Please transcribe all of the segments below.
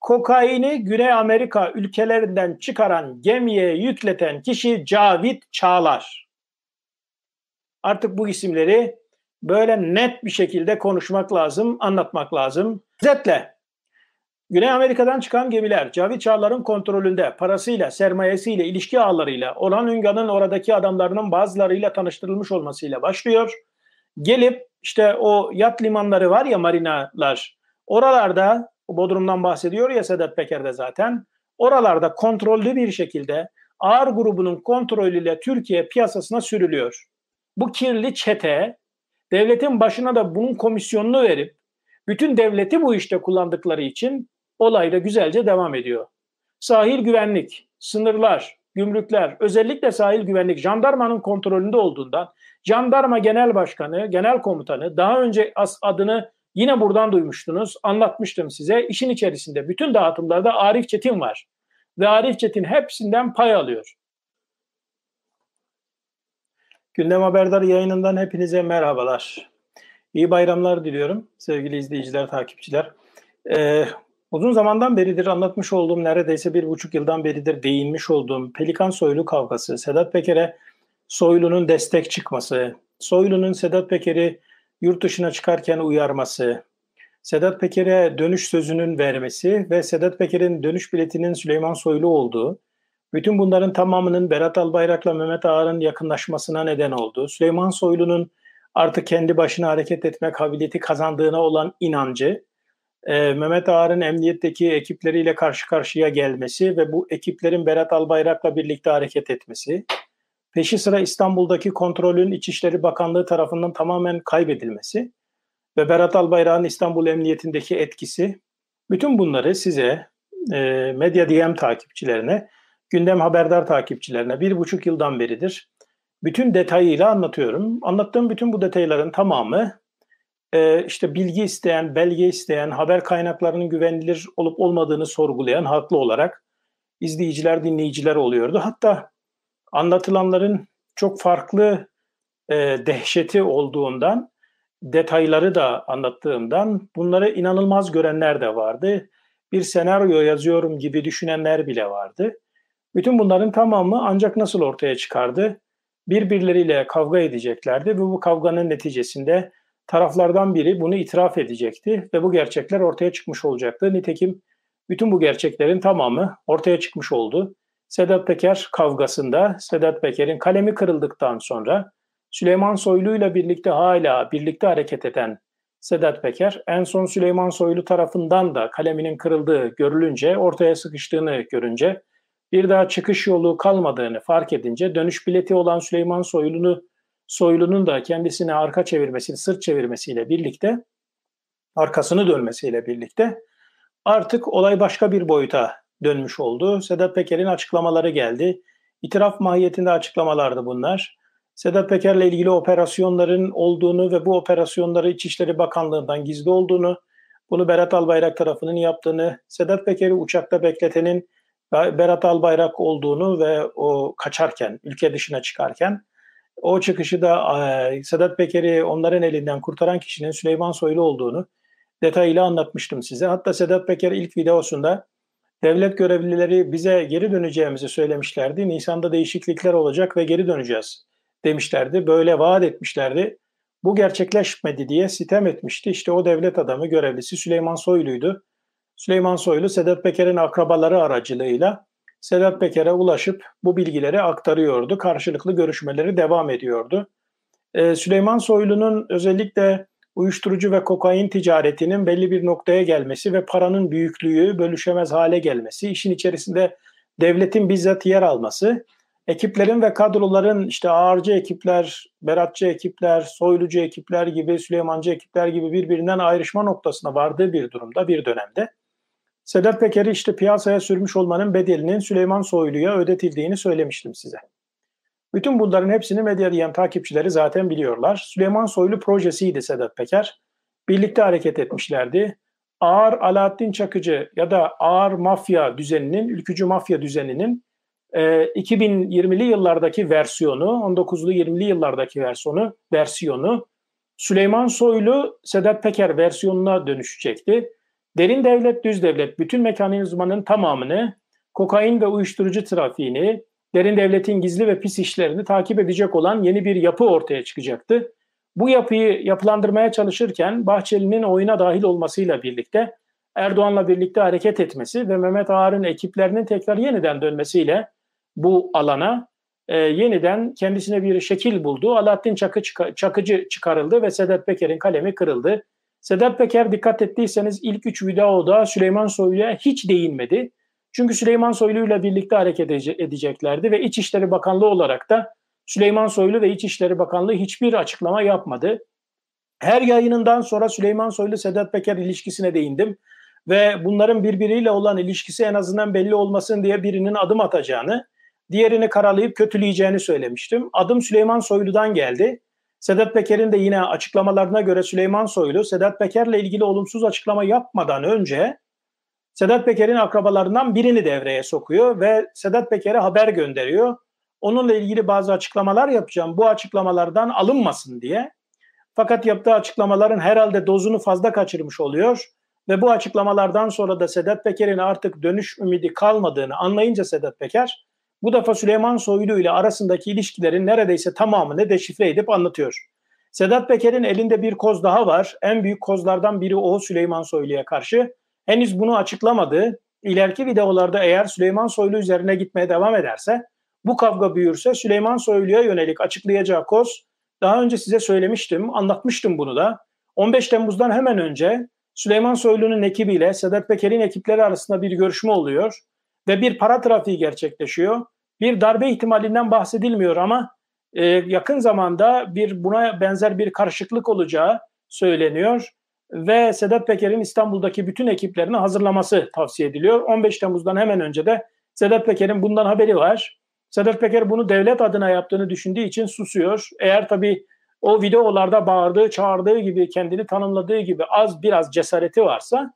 kokaini Güney Amerika ülkelerinden çıkaran gemiye yükleten kişi Cavit Çağlar. Artık bu isimleri böyle net bir şekilde konuşmak lazım, anlatmak lazım. Özetle Güney Amerika'dan çıkan gemiler Cavit Çağlar'ın kontrolünde parasıyla, sermayesiyle, ilişki ağlarıyla, Orhan Ünga'nın oradaki adamlarının bazılarıyla tanıştırılmış olmasıyla başlıyor. Gelip işte o yat limanları var ya marinalar, oralarda o Bodrum'dan bahsediyor ya Sedat de zaten. Oralarda kontrollü bir şekilde ağır grubunun kontrolüyle Türkiye piyasasına sürülüyor. Bu kirli çete devletin başına da bunun komisyonunu verip bütün devleti bu işte kullandıkları için olay da güzelce devam ediyor. Sahil güvenlik, sınırlar, gümrükler, özellikle sahil güvenlik jandarmanın kontrolünde olduğundan jandarma genel başkanı, genel komutanı daha önce adını Yine buradan duymuştunuz. Anlatmıştım size. İşin içerisinde bütün dağıtımlarda Arif Çetin var. Ve Arif Çetin hepsinden pay alıyor. Gündem Haberdar yayınından hepinize merhabalar. İyi bayramlar diliyorum sevgili izleyiciler, takipçiler. Ee, uzun zamandan beridir anlatmış olduğum, neredeyse bir buçuk yıldan beridir değinmiş olduğum Pelikan Soylu kavgası, Sedat Peker'e Soylu'nun destek çıkması, Soylu'nun Sedat Peker'i yurt dışına çıkarken uyarması, Sedat Peker'e dönüş sözünün vermesi ve Sedat Peker'in dönüş biletinin Süleyman Soylu olduğu, bütün bunların tamamının Berat Albayrak'la Mehmet Ağar'ın yakınlaşmasına neden oldu. Süleyman Soylu'nun artık kendi başına hareket etme kabiliyeti kazandığına olan inancı, e, Mehmet Ağar'ın emniyetteki ekipleriyle karşı karşıya gelmesi ve bu ekiplerin Berat Albayrak'la birlikte hareket etmesi, peşi sıra İstanbul'daki kontrolün İçişleri Bakanlığı tarafından tamamen kaybedilmesi ve Berat Albayrak'ın İstanbul Emniyetindeki etkisi, bütün bunları size, e, Medya DM takipçilerine, Gündem Haberdar takipçilerine bir buçuk yıldan beridir bütün detayıyla anlatıyorum. Anlattığım bütün bu detayların tamamı e, işte bilgi isteyen, belge isteyen, haber kaynaklarının güvenilir olup olmadığını sorgulayan haklı olarak izleyiciler, dinleyiciler oluyordu. Hatta anlatılanların çok farklı e, dehşeti olduğundan, detayları da anlattığımdan bunları inanılmaz görenler de vardı. Bir senaryo yazıyorum gibi düşünenler bile vardı. Bütün bunların tamamı ancak nasıl ortaya çıkardı? Birbirleriyle kavga edeceklerdi ve bu kavganın neticesinde taraflardan biri bunu itiraf edecekti ve bu gerçekler ortaya çıkmış olacaktı. Nitekim bütün bu gerçeklerin tamamı ortaya çıkmış oldu. Sedat Peker kavgasında Sedat Peker'in kalemi kırıldıktan sonra Süleyman Soylu ile birlikte hala birlikte hareket eden Sedat Peker en son Süleyman Soylu tarafından da kaleminin kırıldığı görülünce ortaya sıkıştığını görünce bir daha çıkış yolu kalmadığını fark edince dönüş bileti olan Süleyman Soylu'nu Soylu'nun da kendisine arka çevirmesini, sırt çevirmesiyle birlikte arkasını dönmesiyle birlikte artık olay başka bir boyuta dönmüş oldu. Sedat Peker'in açıklamaları geldi. İtiraf mahiyetinde açıklamalardı bunlar. Sedat Peker'le ilgili operasyonların olduğunu ve bu operasyonları İçişleri Bakanlığı'ndan gizli olduğunu, bunu Berat Albayrak tarafının yaptığını, Sedat Peker'i uçakta bekletenin Berat Albayrak olduğunu ve o kaçarken, ülke dışına çıkarken o çıkışı da e, Sedat Peker'i onların elinden kurtaran kişinin Süleyman Soylu olduğunu detaylı anlatmıştım size. Hatta Sedat Peker ilk videosunda devlet görevlileri bize geri döneceğimizi söylemişlerdi. Nisan'da değişiklikler olacak ve geri döneceğiz demişlerdi. Böyle vaat etmişlerdi. Bu gerçekleşmedi diye sitem etmişti. İşte o devlet adamı görevlisi Süleyman Soylu'ydu. Süleyman Soylu Sedat Peker'in akrabaları aracılığıyla Sedat Peker'e ulaşıp bu bilgileri aktarıyordu. Karşılıklı görüşmeleri devam ediyordu. Ee, Süleyman Soylu'nun özellikle uyuşturucu ve kokain ticaretinin belli bir noktaya gelmesi ve paranın büyüklüğü bölüşemez hale gelmesi, işin içerisinde devletin bizzat yer alması, ekiplerin ve kadroların işte ağırcı ekipler, Beratçı ekipler, Soylucu ekipler gibi, Süleymancı ekipler gibi birbirinden ayrışma noktasına vardığı bir durumda, bir dönemde. Sedat Peker'i işte piyasaya sürmüş olmanın bedelinin Süleyman Soylu'ya ödetildiğini söylemiştim size. Bütün bunların hepsini medya diyen takipçileri zaten biliyorlar. Süleyman Soylu projesiydi Sedat Peker. Birlikte hareket etmişlerdi. Ağır Alaaddin Çakıcı ya da ağır mafya düzeninin, ülkücü mafya düzeninin e, 2020'li yıllardaki versiyonu, 19'lu 20'li yıllardaki versiyonu, versiyonu Süleyman Soylu Sedat Peker versiyonuna dönüşecekti. Derin devlet, düz devlet bütün mekanizmanın tamamını, kokain ve uyuşturucu trafiğini, derin devletin gizli ve pis işlerini takip edecek olan yeni bir yapı ortaya çıkacaktı. Bu yapıyı yapılandırmaya çalışırken Bahçeli'nin oyuna dahil olmasıyla birlikte Erdoğan'la birlikte hareket etmesi ve Mehmet Ağar'ın ekiplerinin tekrar yeniden dönmesiyle bu alana e, yeniden kendisine bir şekil buldu. Alaaddin Çakı, Çakıcı çıkarıldı ve Sedat Peker'in kalemi kırıldı. Sedat Peker dikkat ettiyseniz ilk üç videoda Süleyman Soylu'ya hiç değinmedi. Çünkü Süleyman Soylu ile birlikte hareket edeceklerdi ve İçişleri Bakanlığı olarak da Süleyman Soylu ve İçişleri Bakanlığı hiçbir açıklama yapmadı. Her yayınından sonra Süleyman Soylu Sedat Peker ilişkisine değindim ve bunların birbiriyle olan ilişkisi en azından belli olmasın diye birinin adım atacağını, diğerini karalayıp kötüleyeceğini söylemiştim. Adım Süleyman Soylu'dan geldi. Sedat Peker'in de yine açıklamalarına göre Süleyman Soylu, Sedat Peker'le ilgili olumsuz açıklama yapmadan önce Sedat Peker'in akrabalarından birini devreye sokuyor ve Sedat Peker'e haber gönderiyor. Onunla ilgili bazı açıklamalar yapacağım. Bu açıklamalardan alınmasın diye. Fakat yaptığı açıklamaların herhalde dozunu fazla kaçırmış oluyor ve bu açıklamalardan sonra da Sedat Peker'in artık dönüş ümidi kalmadığını anlayınca Sedat Peker bu defa Süleyman Soylu ile arasındaki ilişkilerin neredeyse tamamını deşifre edip anlatıyor. Sedat Peker'in elinde bir koz daha var. En büyük kozlardan biri o Süleyman Soylu'ya karşı henüz bunu açıklamadı. İleriki videolarda eğer Süleyman Soylu üzerine gitmeye devam ederse bu kavga büyürse Süleyman Soylu'ya yönelik açıklayacağı koz daha önce size söylemiştim, anlatmıştım bunu da. 15 Temmuz'dan hemen önce Süleyman Soylu'nun ekibiyle Sedat Peker'in ekipleri arasında bir görüşme oluyor ve bir para trafiği gerçekleşiyor. Bir darbe ihtimalinden bahsedilmiyor ama e, yakın zamanda bir buna benzer bir karışıklık olacağı söyleniyor ve Sedat Peker'in İstanbul'daki bütün ekiplerini hazırlaması tavsiye ediliyor. 15 Temmuz'dan hemen önce de Sedat Peker'in bundan haberi var. Sedat Peker bunu devlet adına yaptığını düşündüğü için susuyor. Eğer tabii o videolarda bağırdığı, çağırdığı gibi, kendini tanımladığı gibi az biraz cesareti varsa,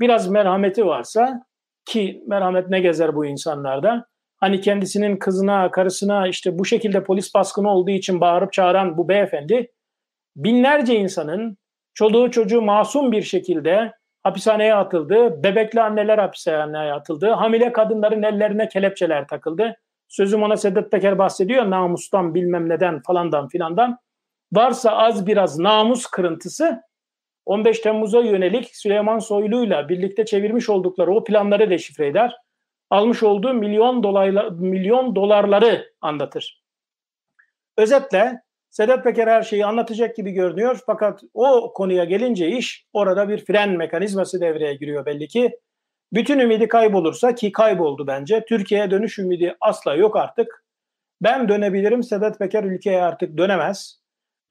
biraz merhameti varsa ki merhamet ne gezer bu insanlarda? Hani kendisinin kızına, karısına işte bu şekilde polis baskını olduğu için bağırıp çağıran bu beyefendi binlerce insanın Çoluğu çocuğu masum bir şekilde hapishaneye atıldı. Bebekli anneler hapishaneye atıldı. Hamile kadınların ellerine kelepçeler takıldı. Sözüm ona Sedat Peker bahsediyor namustan bilmem neden falandan filandan. Varsa az biraz namus kırıntısı 15 Temmuz'a yönelik Süleyman Soylu'yla birlikte çevirmiş oldukları o planları deşifre eder. Almış olduğu milyon, dolayla, milyon dolarları anlatır. Özetle Sedat Peker her şeyi anlatacak gibi görünüyor fakat o konuya gelince iş orada bir fren mekanizması devreye giriyor belli ki. Bütün ümidi kaybolursa ki kayboldu bence. Türkiye'ye dönüş ümidi asla yok artık. Ben dönebilirim Sedat Peker ülkeye artık dönemez.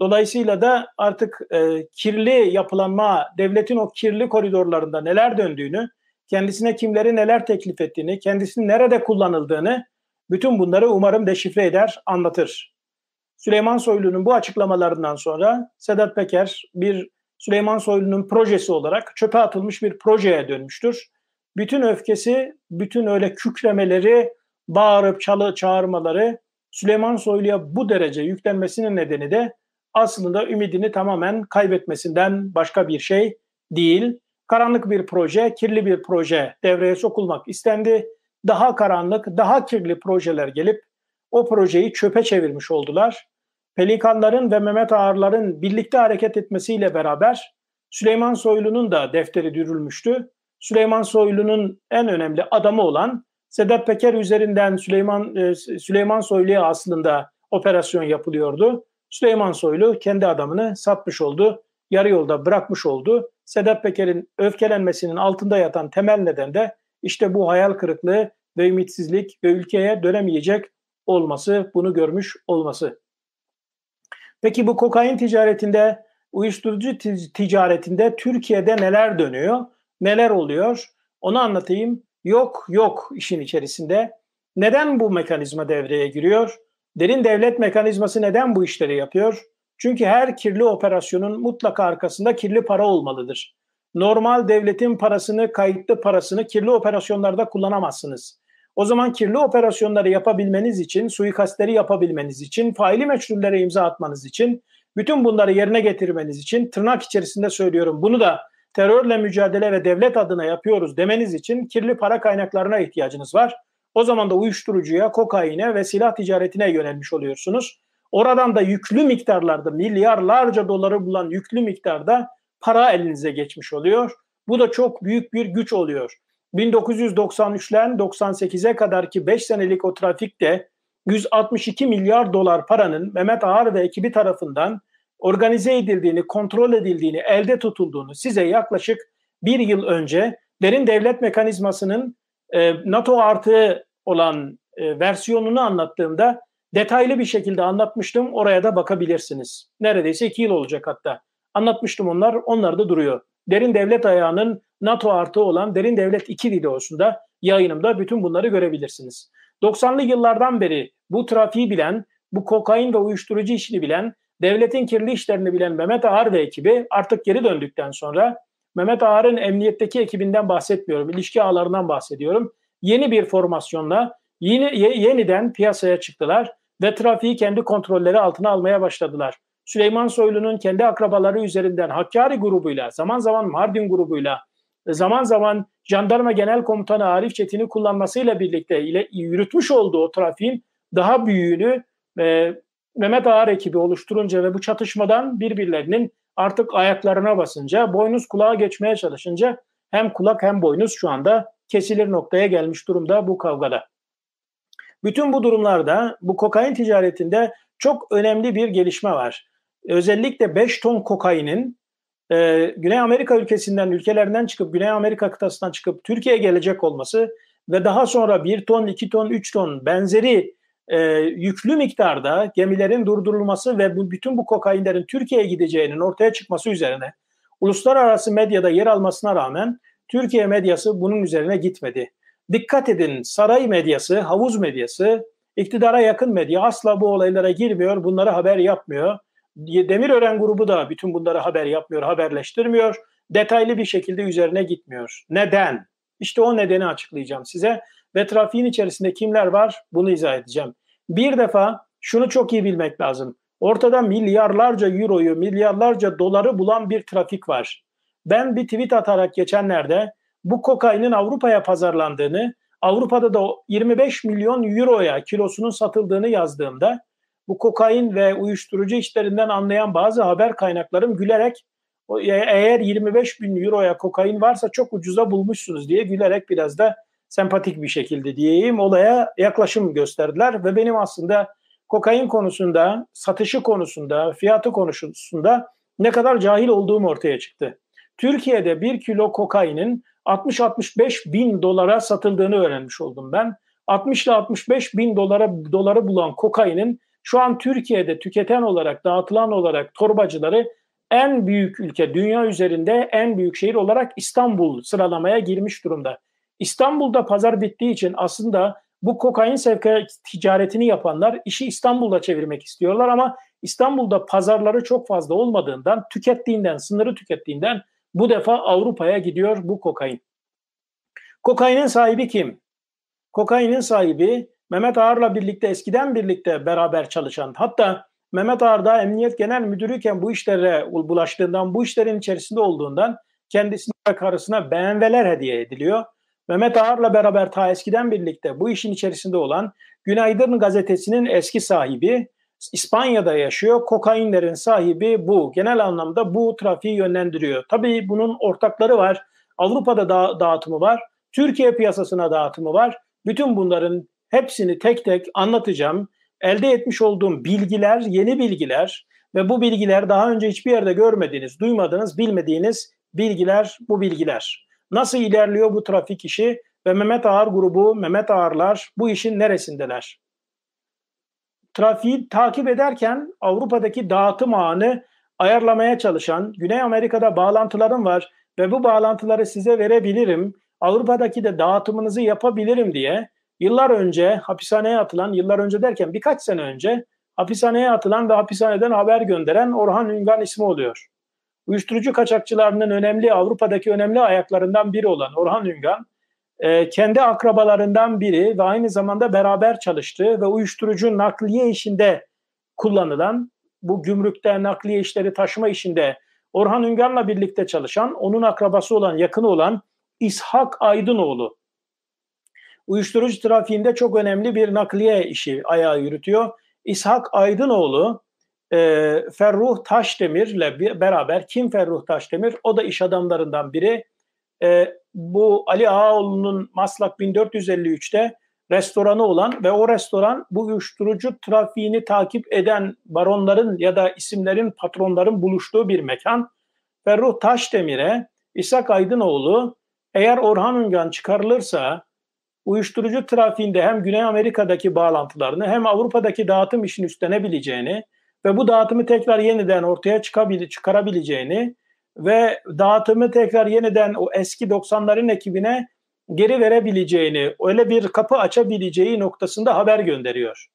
Dolayısıyla da artık e, kirli yapılanma, devletin o kirli koridorlarında neler döndüğünü, kendisine kimleri neler teklif ettiğini, kendisini nerede kullanıldığını bütün bunları umarım deşifre eder, anlatır. Süleyman Soylu'nun bu açıklamalarından sonra Sedat Peker bir Süleyman Soylu'nun projesi olarak çöpe atılmış bir projeye dönmüştür. Bütün öfkesi, bütün öyle kükremeleri, bağırıp çalı çağırmaları Süleyman Soylu'ya bu derece yüklenmesinin nedeni de aslında ümidini tamamen kaybetmesinden başka bir şey değil. Karanlık bir proje, kirli bir proje devreye sokulmak istendi. Daha karanlık, daha kirli projeler gelip o projeyi çöpe çevirmiş oldular. Pelikanların ve Mehmet Ağarların birlikte hareket etmesiyle beraber Süleyman Soylu'nun da defteri dürülmüştü. Süleyman Soylu'nun en önemli adamı olan Sedat Peker üzerinden Süleyman e, Süleyman Soylu'ya aslında operasyon yapılıyordu. Süleyman Soylu kendi adamını satmış oldu, yarı yolda bırakmış oldu. Sedat Peker'in öfkelenmesinin altında yatan temel neden de işte bu hayal kırıklığı ve ümitsizlik ve ülkeye dönemeyecek olması, bunu görmüş olması. Peki bu kokain ticaretinde, uyuşturucu ticaretinde Türkiye'de neler dönüyor? Neler oluyor? Onu anlatayım. Yok yok işin içerisinde. Neden bu mekanizma devreye giriyor? Derin devlet mekanizması neden bu işleri yapıyor? Çünkü her kirli operasyonun mutlaka arkasında kirli para olmalıdır. Normal devletin parasını, kayıtlı parasını kirli operasyonlarda kullanamazsınız. O zaman kirli operasyonları yapabilmeniz için, suikastleri yapabilmeniz için, faili meçhullere imza atmanız için, bütün bunları yerine getirmeniz için tırnak içerisinde söylüyorum. Bunu da terörle mücadele ve devlet adına yapıyoruz demeniz için kirli para kaynaklarına ihtiyacınız var. O zaman da uyuşturucuya, kokaine ve silah ticaretine yönelmiş oluyorsunuz. Oradan da yüklü miktarlarda milyarlarca doları bulan yüklü miktarda para elinize geçmiş oluyor. Bu da çok büyük bir güç oluyor. 1993'ten 98'e kadar ki 5 senelik o trafikte 162 milyar dolar paranın Mehmet Ağar ve ekibi tarafından organize edildiğini, kontrol edildiğini, elde tutulduğunu size yaklaşık bir yıl önce derin devlet mekanizmasının e, NATO artı olan e, versiyonunu anlattığımda detaylı bir şekilde anlatmıştım. Oraya da bakabilirsiniz. Neredeyse iki yıl olacak hatta. Anlatmıştım onlar, onlar da duruyor. Derin devlet ayağının NATO artı olan Derin Devlet 2 videosunda yayınımda bütün bunları görebilirsiniz. 90'lı yıllardan beri bu trafiği bilen, bu kokain ve uyuşturucu işini bilen, devletin kirli işlerini bilen Mehmet Ağar ve ekibi artık geri döndükten sonra Mehmet Ağar'ın emniyetteki ekibinden bahsetmiyorum, ilişki ağlarından bahsediyorum. Yeni bir formasyonla yeni, ye, yeniden piyasaya çıktılar ve trafiği kendi kontrolleri altına almaya başladılar. Süleyman Soylu'nun kendi akrabaları üzerinden Hakkari grubuyla, zaman zaman Mardin grubuyla, e, zaman zaman Jandarma Genel Komutanı Arif Çetin'i kullanmasıyla birlikte ile yürütmüş olduğu o trafiğin daha büyüğünü e, Mehmet Ağar ekibi oluşturunca ve bu çatışmadan birbirlerinin artık ayaklarına basınca, boynuz kulağa geçmeye çalışınca hem kulak hem boynuz şu anda kesilir noktaya gelmiş durumda bu kavgada. Bütün bu durumlarda bu kokain ticaretinde çok önemli bir gelişme var. Özellikle 5 ton kokainin e, Güney Amerika ülkesinden, ülkelerinden çıkıp Güney Amerika kıtasından çıkıp Türkiye'ye gelecek olması ve daha sonra 1 ton, 2 ton, 3 ton benzeri e, yüklü miktarda gemilerin durdurulması ve bu, bütün bu kokainlerin Türkiye'ye gideceğinin ortaya çıkması üzerine uluslararası medyada yer almasına rağmen Türkiye medyası bunun üzerine gitmedi. Dikkat edin saray medyası, havuz medyası, iktidara yakın medya asla bu olaylara girmiyor, bunları haber yapmıyor. Demirören grubu da bütün bunlara haber yapmıyor, haberleştirmiyor. Detaylı bir şekilde üzerine gitmiyor. Neden? İşte o nedeni açıklayacağım size ve trafiğin içerisinde kimler var bunu izah edeceğim. Bir defa şunu çok iyi bilmek lazım. Ortada milyarlarca euroyu, milyarlarca doları bulan bir trafik var. Ben bir tweet atarak geçenlerde bu kokainin Avrupa'ya pazarlandığını, Avrupa'da da 25 milyon euroya kilosunun satıldığını yazdığımda bu kokain ve uyuşturucu işlerinden anlayan bazı haber kaynaklarım gülerek e, eğer 25 bin euroya kokain varsa çok ucuza bulmuşsunuz diye gülerek biraz da sempatik bir şekilde diyeyim olaya yaklaşım gösterdiler ve benim aslında kokain konusunda, satışı konusunda, fiyatı konusunda ne kadar cahil olduğum ortaya çıktı. Türkiye'de bir kilo kokainin 60-65 bin dolara satıldığını öğrenmiş oldum ben. 60 ile 65 bin dolara doları bulan kokainin şu an Türkiye'de tüketen olarak, dağıtılan olarak torbacıları en büyük ülke, dünya üzerinde en büyük şehir olarak İstanbul sıralamaya girmiş durumda. İstanbul'da pazar bittiği için aslında bu kokain sevkiyat ticaretini yapanlar işi İstanbul'da çevirmek istiyorlar ama İstanbul'da pazarları çok fazla olmadığından, tükettiğinden, sınırı tükettiğinden bu defa Avrupa'ya gidiyor bu kokain. Kokainin sahibi kim? Kokainin sahibi Mehmet Ağar'la birlikte eskiden birlikte beraber çalışan hatta Mehmet Ağar da Emniyet Genel Müdürüyken bu işlere bulaştığından, bu işlerin içerisinde olduğundan kendisine ve karısına BMW'ler hediye ediliyor. Mehmet Ağar'la beraber ta eskiden birlikte bu işin içerisinde olan Günaydın gazetesinin eski sahibi İspanya'da yaşıyor. Kokainlerin sahibi bu. Genel anlamda bu trafiği yönlendiriyor. Tabii bunun ortakları var. Avrupa'da da dağıtımı var. Türkiye piyasasına dağıtımı var. Bütün bunların Hepsini tek tek anlatacağım. Elde etmiş olduğum bilgiler, yeni bilgiler ve bu bilgiler daha önce hiçbir yerde görmediğiniz, duymadığınız, bilmediğiniz bilgiler bu bilgiler. Nasıl ilerliyor bu trafik işi ve Mehmet Ağar grubu, Mehmet Ağarlar bu işin neresindeler? Trafiği takip ederken Avrupa'daki dağıtım ağını ayarlamaya çalışan, Güney Amerika'da bağlantılarım var ve bu bağlantıları size verebilirim, Avrupa'daki de dağıtımınızı yapabilirim diye Yıllar önce hapishaneye atılan, yıllar önce derken birkaç sene önce hapishaneye atılan ve hapishaneden haber gönderen Orhan Üngan ismi oluyor. Uyuşturucu kaçakçılarının önemli Avrupa'daki önemli ayaklarından biri olan Orhan Üngan, e, kendi akrabalarından biri ve aynı zamanda beraber çalıştığı ve uyuşturucu nakliye işinde kullanılan, bu gümrükte nakliye işleri taşıma işinde Orhan Üngan'la birlikte çalışan, onun akrabası olan, yakını olan İshak Aydınoğlu uyuşturucu trafiğinde çok önemli bir nakliye işi ayağı yürütüyor. İshak Aydınoğlu e, Ferruh Taşdemir'le beraber kim Ferruh Taşdemir? O da iş adamlarından biri. E, bu Ali Ağaoğlu'nun Maslak 1453'te restoranı olan ve o restoran bu uyuşturucu trafiğini takip eden baronların ya da isimlerin patronların buluştuğu bir mekan. Ferruh Taşdemir'e İshak Aydınoğlu eğer Orhan Üngan çıkarılırsa uyuşturucu trafiğinde hem Güney Amerika'daki bağlantılarını hem Avrupa'daki dağıtım işini üstlenebileceğini ve bu dağıtımı tekrar yeniden ortaya çıkabil- çıkarabileceğini ve dağıtımı tekrar yeniden o eski 90'ların ekibine geri verebileceğini, öyle bir kapı açabileceği noktasında haber gönderiyor.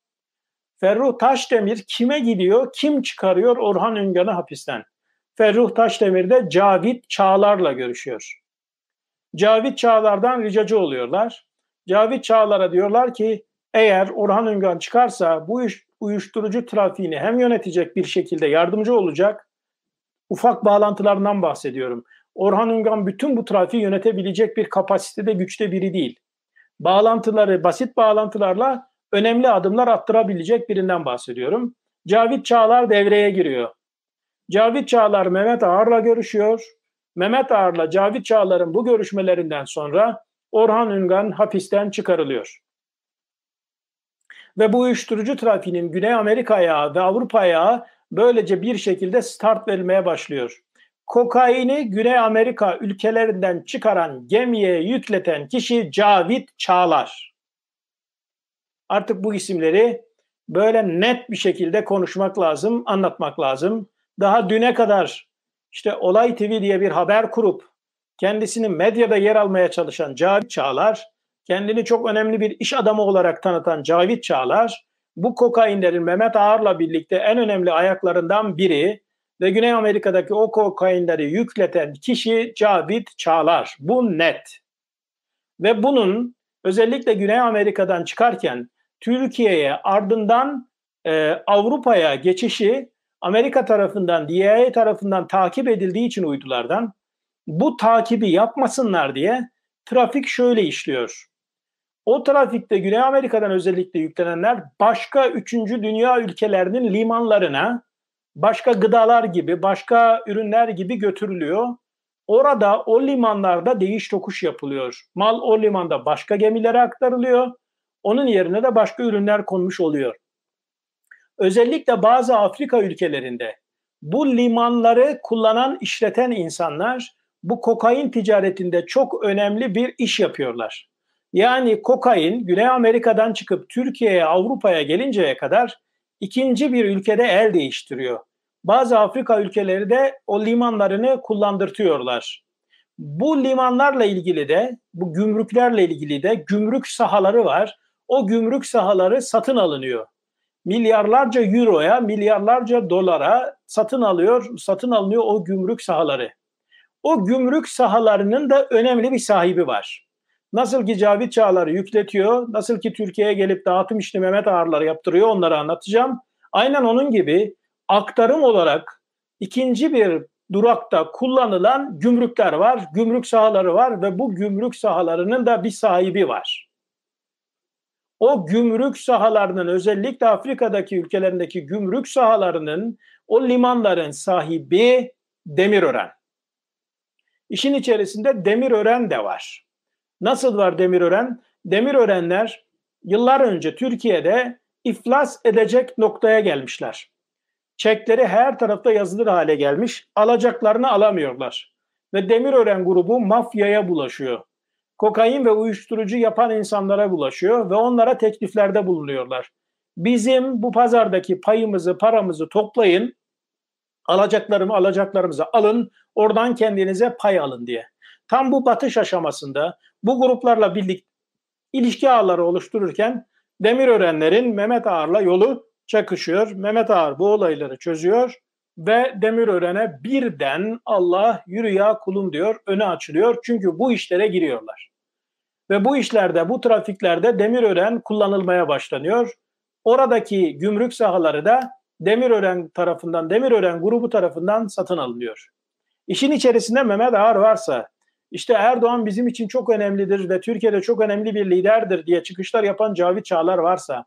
Ferruh Taşdemir kime gidiyor, kim çıkarıyor Orhan Üngan'ı hapisten? Ferruh Taşdemir de Cavit Çağlar'la görüşüyor. Cavit Çağlar'dan ricacı oluyorlar. Cavit Çağlar'a diyorlar ki eğer Orhan Üngan çıkarsa bu iş, uyuşturucu trafiğini hem yönetecek bir şekilde yardımcı olacak ufak bağlantılarından bahsediyorum. Orhan Üngan bütün bu trafiği yönetebilecek bir kapasitede güçte biri değil. Bağlantıları basit bağlantılarla önemli adımlar attırabilecek birinden bahsediyorum. Cavit Çağlar devreye giriyor. Cavit Çağlar Mehmet Ağar'la görüşüyor. Mehmet Ağar'la Cavit Çağlar'ın bu görüşmelerinden sonra Orhan Üngan hapisten çıkarılıyor. Ve bu uyuşturucu trafiğinin Güney Amerika'ya ve Avrupa'ya böylece bir şekilde start verilmeye başlıyor. Kokaini Güney Amerika ülkelerinden çıkaran gemiye yükleten kişi Cavit Çağlar. Artık bu isimleri böyle net bir şekilde konuşmak lazım, anlatmak lazım. Daha düne kadar işte Olay TV diye bir haber kurup kendisini medyada yer almaya çalışan Cavit Çağlar, kendini çok önemli bir iş adamı olarak tanıtan Cavit Çağlar, bu kokainlerin Mehmet Ağar'la birlikte en önemli ayaklarından biri ve Güney Amerika'daki o kokainleri yükleten kişi Cavit Çağlar. Bu net. Ve bunun özellikle Güney Amerika'dan çıkarken Türkiye'ye ardından e, Avrupa'ya geçişi Amerika tarafından, DIA tarafından takip edildiği için uydulardan bu takibi yapmasınlar diye trafik şöyle işliyor. O trafikte Güney Amerika'dan özellikle yüklenenler başka Üçüncü dünya ülkelerinin limanlarına başka gıdalar gibi, başka ürünler gibi götürülüyor. Orada o limanlarda değiş tokuş yapılıyor. Mal o limanda başka gemilere aktarılıyor. Onun yerine de başka ürünler konmuş oluyor. Özellikle bazı Afrika ülkelerinde bu limanları kullanan, işleten insanlar bu kokain ticaretinde çok önemli bir iş yapıyorlar. Yani kokain Güney Amerika'dan çıkıp Türkiye'ye, Avrupa'ya gelinceye kadar ikinci bir ülkede el değiştiriyor. Bazı Afrika ülkeleri de o limanlarını kullandırtıyorlar. Bu limanlarla ilgili de, bu gümrüklerle ilgili de gümrük sahaları var. O gümrük sahaları satın alınıyor. Milyarlarca euroya, milyarlarca dolara satın alıyor, satın alınıyor o gümrük sahaları o gümrük sahalarının da önemli bir sahibi var. Nasıl ki Cavit Çağlar'ı yükletiyor, nasıl ki Türkiye'ye gelip dağıtım işini Mehmet Ağarlar yaptırıyor onları anlatacağım. Aynen onun gibi aktarım olarak ikinci bir durakta kullanılan gümrükler var, gümrük sahaları var ve bu gümrük sahalarının da bir sahibi var. O gümrük sahalarının özellikle Afrika'daki ülkelerindeki gümrük sahalarının o limanların sahibi Demirören. İşin içerisinde Demirören de var. Nasıl var Demirören? Demirörenler yıllar önce Türkiye'de iflas edecek noktaya gelmişler. Çekleri her tarafta yazılır hale gelmiş, alacaklarını alamıyorlar. Ve Demirören grubu mafyaya bulaşıyor. Kokain ve uyuşturucu yapan insanlara bulaşıyor ve onlara tekliflerde bulunuyorlar. Bizim bu pazardaki payımızı, paramızı toplayın, alacaklarımı alacaklarımızı alın, Oradan kendinize pay alın diye. Tam bu batış aşamasında bu gruplarla birlikte ilişki ağları oluştururken Demirörenlerin Mehmet Ağar'la yolu çakışıyor. Mehmet Ağar bu olayları çözüyor ve Demirören'e birden Allah yürü ya kulum diyor, öne açılıyor. Çünkü bu işlere giriyorlar. Ve bu işlerde, bu trafiklerde Demirören kullanılmaya başlanıyor. Oradaki gümrük sahaları da Demirören tarafından, Demirören grubu tarafından satın alınıyor. İşin içerisinde Mehmet Ağar varsa, işte Erdoğan bizim için çok önemlidir ve Türkiye'de çok önemli bir liderdir diye çıkışlar yapan Cavit Çağlar varsa,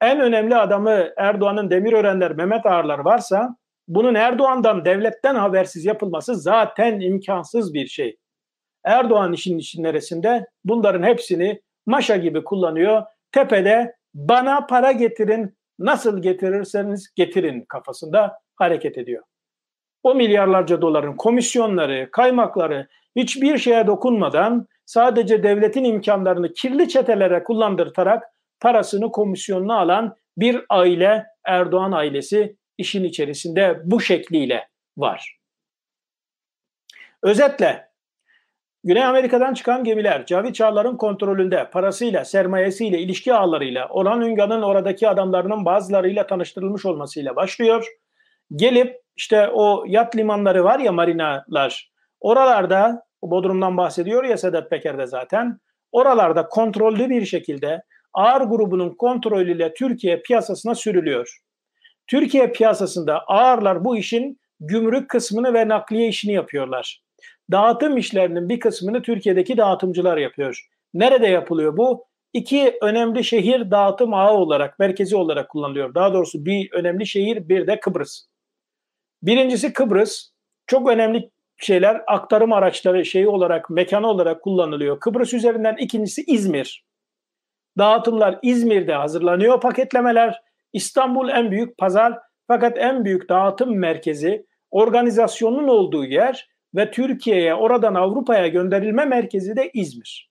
en önemli adamı Erdoğan'ın Demirörenler, Mehmet Ağarlar varsa, bunun Erdoğan'dan, devletten habersiz yapılması zaten imkansız bir şey. Erdoğan işin için neresinde? Bunların hepsini maşa gibi kullanıyor. Tepede bana para getirin, nasıl getirirseniz getirin kafasında hareket ediyor o milyarlarca doların komisyonları, kaymakları hiçbir şeye dokunmadan sadece devletin imkanlarını kirli çetelere kullandırtarak parasını komisyonuna alan bir aile Erdoğan ailesi işin içerisinde bu şekliyle var. Özetle Güney Amerika'dan çıkan gemiler Cavit Çağlar'ın kontrolünde parasıyla, sermayesiyle, ilişki ağlarıyla, Orhan Ünga'nın oradaki adamlarının bazılarıyla tanıştırılmış olmasıyla başlıyor. Gelip işte o yat limanları var ya marinalar. Oralarda Bodrum'dan bahsediyor ya Sedat Peker'de zaten. Oralarda kontrollü bir şekilde ağır grubunun kontrolüyle Türkiye piyasasına sürülüyor. Türkiye piyasasında ağırlar bu işin gümrük kısmını ve nakliye işini yapıyorlar. Dağıtım işlerinin bir kısmını Türkiye'deki dağıtımcılar yapıyor. Nerede yapılıyor bu? İki önemli şehir dağıtım ağı olarak, merkezi olarak kullanılıyor. Daha doğrusu bir önemli şehir, bir de Kıbrıs. Birincisi Kıbrıs. Çok önemli şeyler aktarım araçları şeyi olarak, mekanı olarak kullanılıyor. Kıbrıs üzerinden ikincisi İzmir. Dağıtımlar İzmir'de hazırlanıyor. Paketlemeler İstanbul en büyük pazar fakat en büyük dağıtım merkezi, organizasyonun olduğu yer ve Türkiye'ye, oradan Avrupa'ya gönderilme merkezi de İzmir.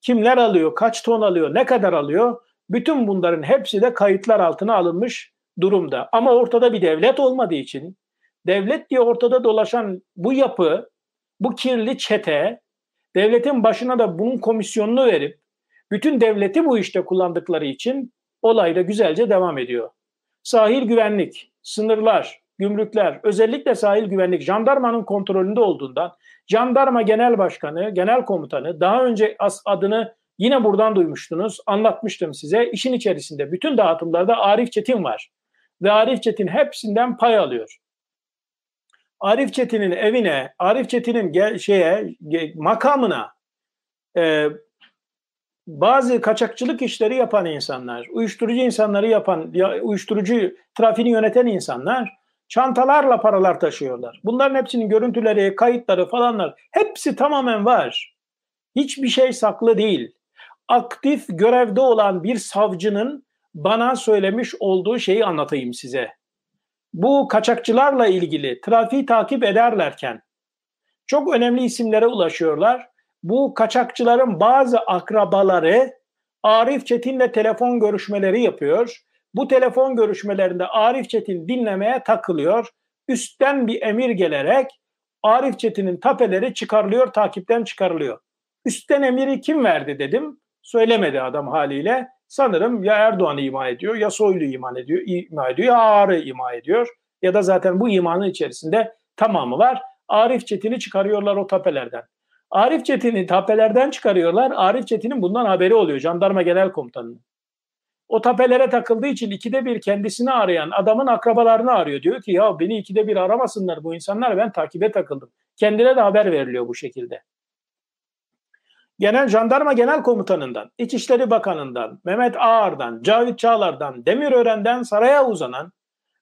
Kimler alıyor, kaç ton alıyor, ne kadar alıyor? Bütün bunların hepsi de kayıtlar altına alınmış durumda. Ama ortada bir devlet olmadığı için devlet diye ortada dolaşan bu yapı, bu kirli çete devletin başına da bunun komisyonunu verip bütün devleti bu işte kullandıkları için olayda güzelce devam ediyor. Sahil güvenlik, sınırlar, gümrükler, özellikle sahil güvenlik jandarmanın kontrolünde olduğundan jandarma genel başkanı, genel komutanı daha önce adını yine buradan duymuştunuz, anlatmıştım size. İşin içerisinde bütün dağıtımlarda Arif Çetin var ve Arif Çetin hepsinden pay alıyor. Arif Çetin'in evine, Arif Çetin'in gel, şeye makamına e, bazı kaçakçılık işleri yapan insanlar, uyuşturucu insanları yapan, uyuşturucu trafiğini yöneten insanlar çantalarla paralar taşıyorlar. Bunların hepsinin görüntüleri, kayıtları falanlar hepsi tamamen var. Hiçbir şey saklı değil. Aktif görevde olan bir savcının bana söylemiş olduğu şeyi anlatayım size. Bu kaçakçılarla ilgili trafiği takip ederlerken çok önemli isimlere ulaşıyorlar. Bu kaçakçıların bazı akrabaları Arif Çetin'le telefon görüşmeleri yapıyor. Bu telefon görüşmelerinde Arif Çetin dinlemeye takılıyor. Üstten bir emir gelerek Arif Çetin'in tapeleri çıkarılıyor, takipten çıkarılıyor. Üstten emiri kim verdi dedim. Söylemedi adam haliyle sanırım ya Erdoğan'ı ima ediyor ya Soylu iman ediyor, ima ediyor ya Ağrı ima ediyor ya da zaten bu imanın içerisinde tamamı var. Arif Çetin'i çıkarıyorlar o tapelerden. Arif Çetin'i tapelerden çıkarıyorlar. Arif Çetin'in bundan haberi oluyor jandarma genel komutanının. O tapelere takıldığı için ikide bir kendisini arayan adamın akrabalarını arıyor. Diyor ki ya beni ikide bir aramasınlar bu insanlar ben takibe takıldım. Kendine de haber veriliyor bu şekilde. Genel Jandarma Genel Komutanı'ndan, İçişleri Bakanı'ndan, Mehmet Ağar'dan, Cavit Çağlar'dan, Demirören'den saraya uzanan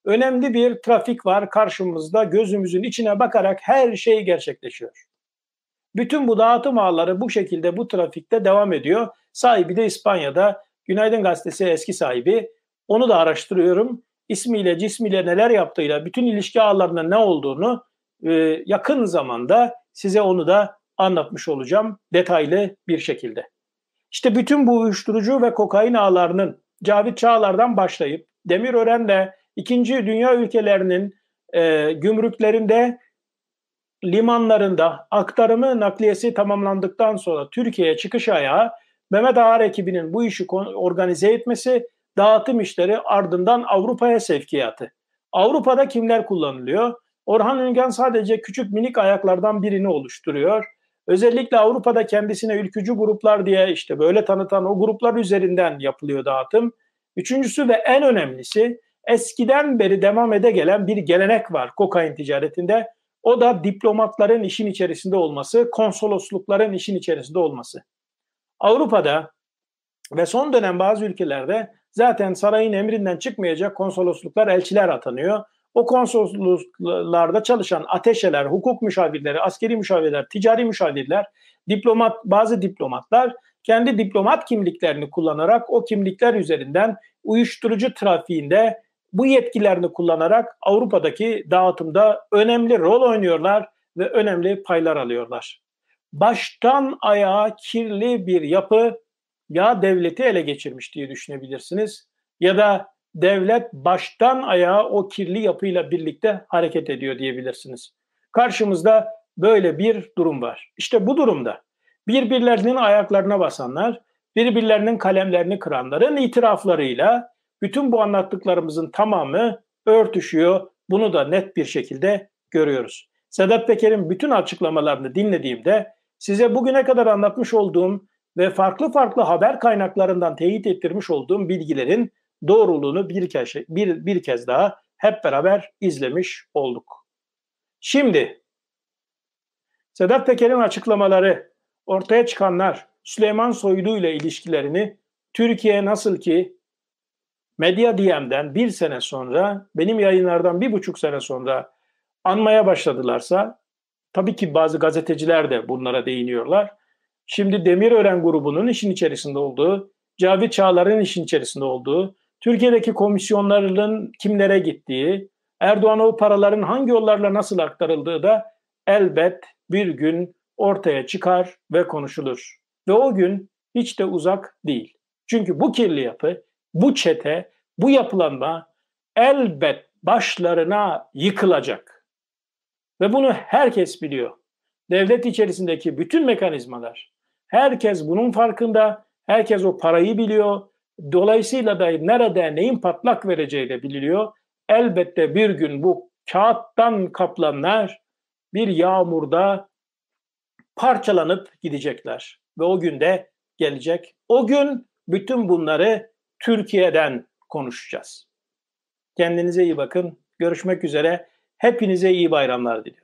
önemli bir trafik var karşımızda. Gözümüzün içine bakarak her şey gerçekleşiyor. Bütün bu dağıtım ağları bu şekilde bu trafikte devam ediyor. Sahibi de İspanya'da. Günaydın Gazetesi eski sahibi. Onu da araştırıyorum. İsmiyle, cismiyle neler yaptığıyla, bütün ilişki ağlarının ne olduğunu e, yakın zamanda size onu da anlatmış olacağım detaylı bir şekilde. İşte bütün bu uyuşturucu ve kokain ağlarının Cavit Çağlar'dan başlayıp Demirören'le ikinci dünya ülkelerinin e, gümrüklerinde limanlarında aktarımı nakliyesi tamamlandıktan sonra Türkiye'ye çıkış ayağı Mehmet Ağar ekibinin bu işi organize etmesi, dağıtım işleri ardından Avrupa'ya sevkiyatı. Avrupa'da kimler kullanılıyor? Orhan Üngen sadece küçük minik ayaklardan birini oluşturuyor. Özellikle Avrupa'da kendisine ülkücü gruplar diye işte böyle tanıtan o gruplar üzerinden yapılıyor dağıtım. Üçüncüsü ve en önemlisi eskiden beri devam ede gelen bir gelenek var kokain ticaretinde. O da diplomatların işin içerisinde olması, konsoloslukların işin içerisinde olması. Avrupa'da ve son dönem bazı ülkelerde zaten sarayın emrinden çıkmayacak konsolosluklar, elçiler atanıyor. O konsolosluklarda çalışan ateşeler, hukuk müşavirleri, askeri müşavirler, ticari müşavirler, diplomat bazı diplomatlar kendi diplomat kimliklerini kullanarak o kimlikler üzerinden uyuşturucu trafiğinde bu yetkilerini kullanarak Avrupa'daki dağıtımda önemli rol oynuyorlar ve önemli paylar alıyorlar. Baştan ayağa kirli bir yapı ya devleti ele geçirmiş diye düşünebilirsiniz ya da devlet baştan ayağa o kirli yapıyla birlikte hareket ediyor diyebilirsiniz. Karşımızda böyle bir durum var. İşte bu durumda birbirlerinin ayaklarına basanlar, birbirlerinin kalemlerini kıranların itiraflarıyla bütün bu anlattıklarımızın tamamı örtüşüyor. Bunu da net bir şekilde görüyoruz. Sedat Peker'in bütün açıklamalarını dinlediğimde size bugüne kadar anlatmış olduğum ve farklı farklı haber kaynaklarından teyit ettirmiş olduğum bilgilerin doğruluğunu bir kez, şey, bir, bir kez daha hep beraber izlemiş olduk. Şimdi Sedat Peker'in açıklamaları, ortaya çıkanlar Süleyman Soylu ile ilişkilerini Türkiye nasıl ki Medya DM'den bir sene sonra, benim yayınlardan bir buçuk sene sonra anmaya başladılarsa, tabii ki bazı gazeteciler de bunlara değiniyorlar. Şimdi Demirören grubunun işin içerisinde olduğu, Cavit Çağlar'ın işin içerisinde olduğu, Türkiye'deki komisyonların kimlere gittiği, Erdoğan'a o paraların hangi yollarla nasıl aktarıldığı da elbet bir gün ortaya çıkar ve konuşulur. Ve o gün hiç de uzak değil. Çünkü bu kirli yapı, bu çete, bu yapılanma elbet başlarına yıkılacak. Ve bunu herkes biliyor. Devlet içerisindeki bütün mekanizmalar. Herkes bunun farkında, herkes o parayı biliyor, Dolayısıyla da nerede neyin patlak vereceği de bililiyor. Elbette bir gün bu kağıttan kaplanlar bir yağmurda parçalanıp gidecekler ve o günde gelecek. O gün bütün bunları Türkiye'den konuşacağız. Kendinize iyi bakın. Görüşmek üzere. Hepinize iyi bayramlar diliyorum.